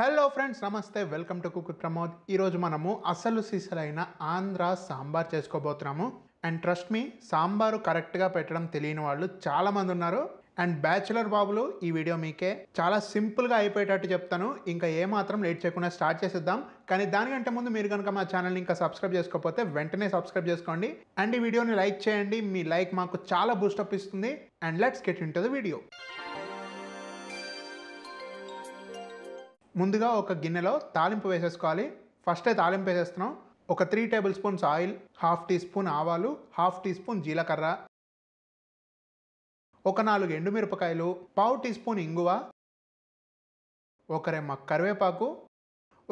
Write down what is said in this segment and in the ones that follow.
hello friends నమస్తే welcome to cook Pramod ఈరోజు మనము అసలు సీసలైన ఆంధ్ర సాంబార్ చేసుకోబోతున్నాము అండ్ ట్రస్ట్ మీ సాంబారు కరెక్ట్గా పెట్టడం తెలియని వాళ్ళు చాలామంది ఉన్నారు అండ్ బ్యాచులర్ బాబులు ఈ వీడియో మీకే చాలా సింపుల్గా అయిపోయేటట్టు చెప్తాను ఇంకా ఏమాత్రం లేట్ చేయకుండా స్టార్ట్ చేసేద్దాం కానీ దానికంటే ముందు మీరు కనుక మా ఛానల్ని ఇంకా సబ్స్క్రైబ్ చేసుకోకపోతే వెంటనే సబ్స్క్రైబ్ చేసుకోండి అండ్ ఈ వీడియోని లైక్ చేయండి మీ లైక్ మాకు చాలా అప్ ఇస్తుంది and let's get into the video ముందుగా ఒక గిన్నెలో తాలింపు వేసేసుకోవాలి ఫస్టే తాలింపు వేసేస్తున్నాం ఒక three tablespoons oil half teaspoon ఆవాలు హాఫ్ టీ స్పూన్ జీలకర్ర ఒక నాలుగు ఎండుమిరపకాయలు పావు టీ స్పూన్ ఇంగువ ఒక రెమ్మ కరివేపాకు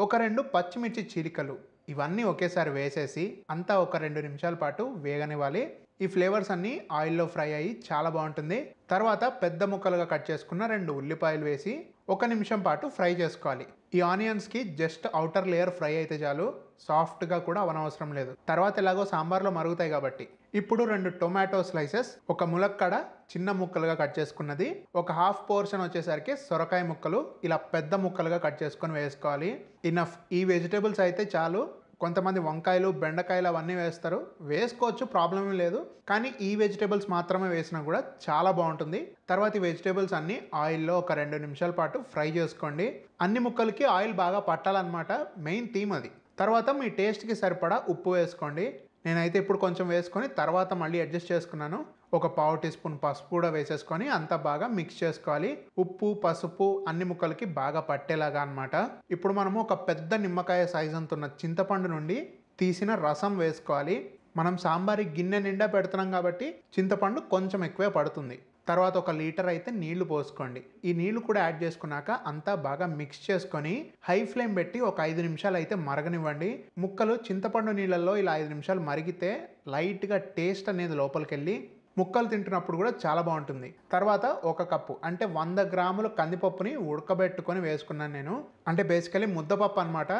ఒక రెండు పచ్చిమిర్చి చీలికలు ఇవన్నీ ఒకేసారి వేసేసి అంతా ఒక రెండు నిమిషాల పాటు వేగనివ్వాలి ఈ ఫ్లేవర్స్ అన్నీ ఆయిల్లో ఫ్రై అయ్యి చాలా బాగుంటుంది తర్వాత పెద్ద ముక్కలుగా కట్ చేసుకున్న రెండు ఉల్లిపాయలు వేసి ఒక నిమిషం పాటు ఫ్రై చేసుకోవాలి ఈ ఆనియన్స్కి జస్ట్ అవుటర్ లేయర్ ఫ్రై అయితే చాలు సాఫ్ట్గా కూడా అవనవసరం లేదు తర్వాత ఎలాగో సాంబార్లో మరుగుతాయి కాబట్టి ఇప్పుడు రెండు టొమాటో స్లైసెస్ ఒక ములక్కడ చిన్న ముక్కలుగా కట్ చేసుకున్నది ఒక హాఫ్ పోర్షన్ వచ్చేసరికి సొరకాయ ముక్కలు ఇలా పెద్ద ముక్కలుగా కట్ చేసుకొని వేసుకోవాలి ఇనఫ్ ఈ వెజిటేబుల్స్ అయితే చాలు కొంతమంది వంకాయలు బెండకాయలు అవన్నీ వేస్తారు వేసుకోవచ్చు ప్రాబ్లం లేదు కానీ ఈ వెజిటేబుల్స్ మాత్రమే వేసినా కూడా చాలా బాగుంటుంది తర్వాత ఈ వెజిటేబుల్స్ అన్నీ ఆయిల్లో ఒక రెండు నిమిషాల పాటు ఫ్రై చేసుకోండి అన్ని ముక్కలకి ఆయిల్ బాగా పట్టాలన్నమాట మెయిన్ థీమ్ అది తర్వాత మీ టేస్ట్కి సరిపడా ఉప్పు వేసుకోండి నేనైతే ఇప్పుడు కొంచెం వేసుకొని తర్వాత మళ్ళీ అడ్జస్ట్ చేసుకున్నాను ఒక పావు టీ స్పూన్ పసుపు కూడా వేసేసుకొని అంతా బాగా మిక్స్ చేసుకోవాలి ఉప్పు పసుపు అన్ని ముక్కలకి బాగా పట్టేలాగా అనమాట ఇప్పుడు మనము ఒక పెద్ద నిమ్మకాయ సైజ్ అంతున్న చింతపండు నుండి తీసిన రసం వేసుకోవాలి మనం సాంబారి గిన్నె నిండా పెడుతున్నాం కాబట్టి చింతపండు కొంచెం ఎక్కువే పడుతుంది తర్వాత ఒక లీటర్ అయితే నీళ్లు పోసుకోండి ఈ నీళ్లు కూడా యాడ్ చేసుకున్నాక అంతా బాగా మిక్స్ చేసుకొని హై ఫ్లేమ్ పెట్టి ఒక ఐదు నిమిషాలు అయితే మరగనివ్వండి ముక్కలు చింతపండు నీళ్ళల్లో ఇలా ఐదు నిమిషాలు మరిగితే లైట్గా టేస్ట్ అనేది లోపలికి వెళ్ళి ముక్కలు తింటున్నప్పుడు కూడా చాలా బాగుంటుంది తర్వాత ఒక కప్పు అంటే వంద గ్రాముల కందిపప్పుని ఉడకబెట్టుకొని వేసుకున్నాను నేను అంటే బేసికలీ ముద్దపప్పు అనమాట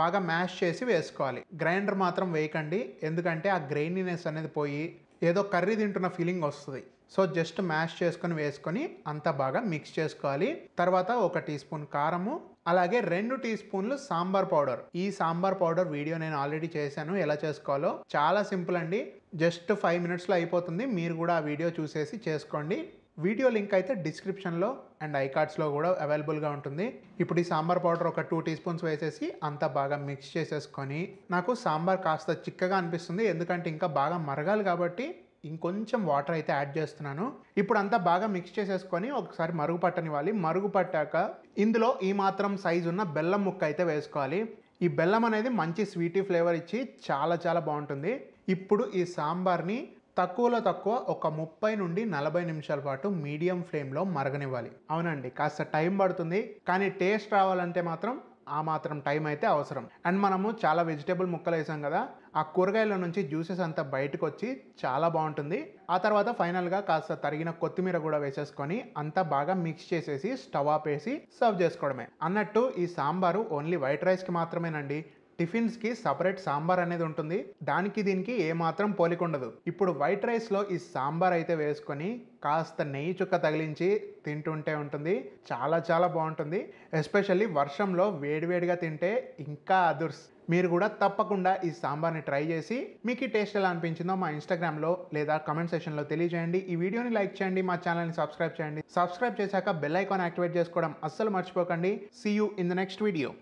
బాగా మ్యాష్ చేసి వేసుకోవాలి గ్రైండర్ మాత్రం వేయకండి ఎందుకంటే ఆ గ్రైనీనెస్ అనేది పోయి ఏదో కర్రీ తింటున్న ఫీలింగ్ వస్తుంది సో జస్ట్ మ్యాష్ చేసుకొని వేసుకొని అంతా బాగా మిక్స్ చేసుకోవాలి తర్వాత ఒక టీ స్పూన్ కారము అలాగే రెండు టీ స్పూన్లు సాంబార్ పౌడర్ ఈ సాంబార్ పౌడర్ వీడియో నేను ఆల్రెడీ చేశాను ఎలా చేసుకోవాలో చాలా సింపుల్ అండి జస్ట్ ఫైవ్ మినిట్స్లో అయిపోతుంది మీరు కూడా ఆ వీడియో చూసేసి చేసుకోండి వీడియో లింక్ అయితే డిస్క్రిప్షన్లో అండ్ ఐ కార్డ్స్లో కూడా అవైలబుల్గా ఉంటుంది ఇప్పుడు ఈ సాంబార్ పౌడర్ ఒక టూ టీ స్పూన్స్ వేసేసి అంతా బాగా మిక్స్ చేసేసుకొని నాకు సాంబార్ కాస్త చిక్కగా అనిపిస్తుంది ఎందుకంటే ఇంకా బాగా మరగాలి కాబట్టి ఇంకొంచెం వాటర్ అయితే యాడ్ చేస్తున్నాను ఇప్పుడు అంతా బాగా మిక్స్ చేసేసుకొని ఒకసారి మరుగు పట్టనివ్వాలి మరుగు పట్టాక ఇందులో ఈ మాత్రం సైజు ఉన్న బెల్లం ముక్క అయితే వేసుకోవాలి ఈ బెల్లం అనేది మంచి స్వీటీ ఫ్లేవర్ ఇచ్చి చాలా చాలా బాగుంటుంది ఇప్పుడు ఈ సాంబార్ని తక్కువలో తక్కువ ఒక ముప్పై నుండి నలభై నిమిషాల పాటు మీడియం ఫ్లేమ్లో మరగనివ్వాలి అవునండి కాస్త టైం పడుతుంది కానీ టేస్ట్ రావాలంటే మాత్రం ఆ మాత్రం టైం అయితే అవసరం అండ్ మనము చాలా వెజిటేబుల్ ముక్కలు వేసాం కదా ఆ కూరగాయల నుంచి జ్యూసెస్ అంతా బయటకు వచ్చి చాలా బాగుంటుంది ఆ తర్వాత ఫైనల్గా కాస్త తరిగిన కొత్తిమీర కూడా వేసేసుకొని అంతా బాగా మిక్స్ చేసేసి స్టవ్ ఆపేసి సర్వ్ చేసుకోవడమే అన్నట్టు ఈ సాంబారు ఓన్లీ వైట్ రైస్కి మాత్రమేనండి టిఫిన్స్కి సపరేట్ సాంబార్ అనేది ఉంటుంది దానికి దీనికి ఏమాత్రం పోలిక ఉండదు ఇప్పుడు వైట్ రైస్లో ఈ సాంబార్ అయితే వేసుకొని కాస్త నెయ్యి చుక్క తగిలించి తింటుంటే ఉంటుంది చాలా చాలా బాగుంటుంది ఎస్పెషల్లీ వర్షంలో వేడివేడిగా తింటే ఇంకా అదుర్స్ మీరు కూడా తప్పకుండా ఈ సాంబార్ని ట్రై చేసి మీకు ఈ టేస్ట్ ఎలా అనిపించిందో మా ఇన్స్టాగ్రామ్లో లేదా కమెంట్ సెక్షన్లో తెలియజేయండి ఈ వీడియోని లైక్ చేయండి మా ఛానల్ని సబ్స్క్రైబ్ చేయండి సబ్స్క్రైబ్ చేశాక బెల్ ఐకాన్ యాక్టివేట్ చేసుకోవడం అస్సలు మర్చిపోకండి see you in the next video